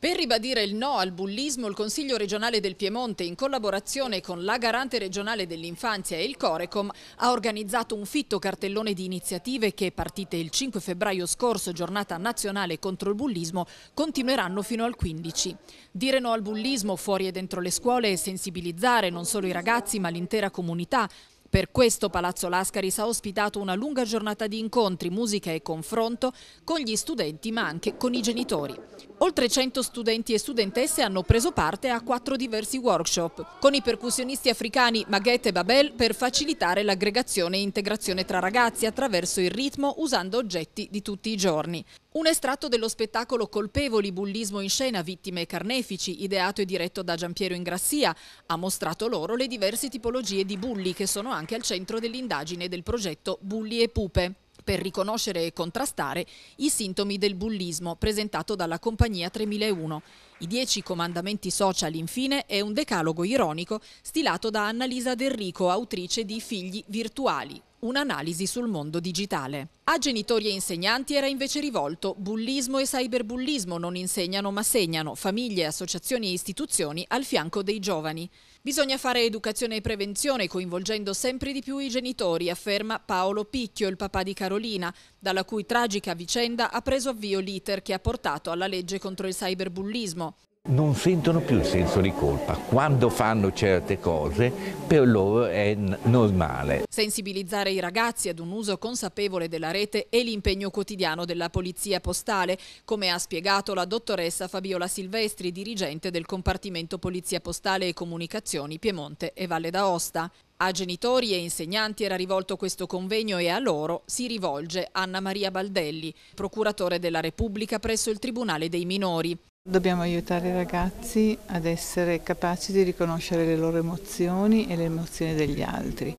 Per ribadire il no al bullismo, il Consiglio regionale del Piemonte, in collaborazione con la Garante regionale dell'infanzia e il Corecom, ha organizzato un fitto cartellone di iniziative che, partite il 5 febbraio scorso, giornata nazionale contro il bullismo, continueranno fino al 15. Dire no al bullismo fuori e dentro le scuole e sensibilizzare non solo i ragazzi ma l'intera comunità per questo Palazzo Lascaris ha ospitato una lunga giornata di incontri, musica e confronto con gli studenti ma anche con i genitori. Oltre 100 studenti e studentesse hanno preso parte a quattro diversi workshop con i percussionisti africani Maghete e Babel per facilitare l'aggregazione e integrazione tra ragazzi attraverso il ritmo usando oggetti di tutti i giorni. Un estratto dello spettacolo Colpevoli bullismo in scena, vittime e carnefici, ideato e diretto da Giampiero Ingrassia, ha mostrato loro le diverse tipologie di bulli che sono anche al centro dell'indagine del progetto Bulli e Pupe per riconoscere e contrastare i sintomi del bullismo presentato dalla compagnia 3001. I dieci comandamenti social infine è un decalogo ironico stilato da Annalisa Derrico, autrice di Figli virtuali, un'analisi sul mondo digitale. A genitori e insegnanti era invece rivolto bullismo e cyberbullismo non insegnano ma segnano famiglie, associazioni e istituzioni al fianco dei giovani. Bisogna fare educazione e prevenzione coinvolgendo sempre di più i genitori, afferma Paolo Picchio, il papà di Carolina, dalla cui tragica vicenda ha preso avvio l'iter che ha portato alla legge contro il cyberbullismo non sentono più il senso di colpa. Quando fanno certe cose per loro è normale. Sensibilizzare i ragazzi ad un uso consapevole della rete è l'impegno quotidiano della Polizia Postale, come ha spiegato la dottoressa Fabiola Silvestri, dirigente del Compartimento Polizia Postale e Comunicazioni Piemonte e Valle d'Aosta. A genitori e insegnanti era rivolto questo convegno e a loro si rivolge Anna Maria Baldelli, procuratore della Repubblica presso il Tribunale dei Minori. Dobbiamo aiutare i ragazzi ad essere capaci di riconoscere le loro emozioni e le emozioni degli altri.